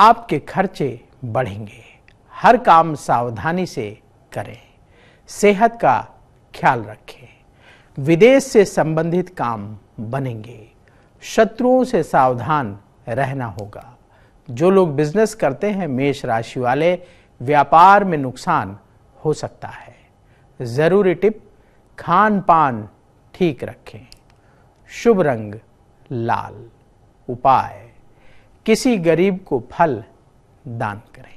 आपके खर्चे बढ़ेंगे हर काम सावधानी से करें सेहत का ख्याल रखें विदेश से संबंधित काम बनेंगे शत्रुओं से सावधान रहना होगा जो लोग बिजनेस करते हैं मेष राशि वाले व्यापार में नुकसान हो सकता है ज़रूरी टिप खान पान ठीक रखें शुभ रंग लाल उपाय किसी गरीब को फल दान करें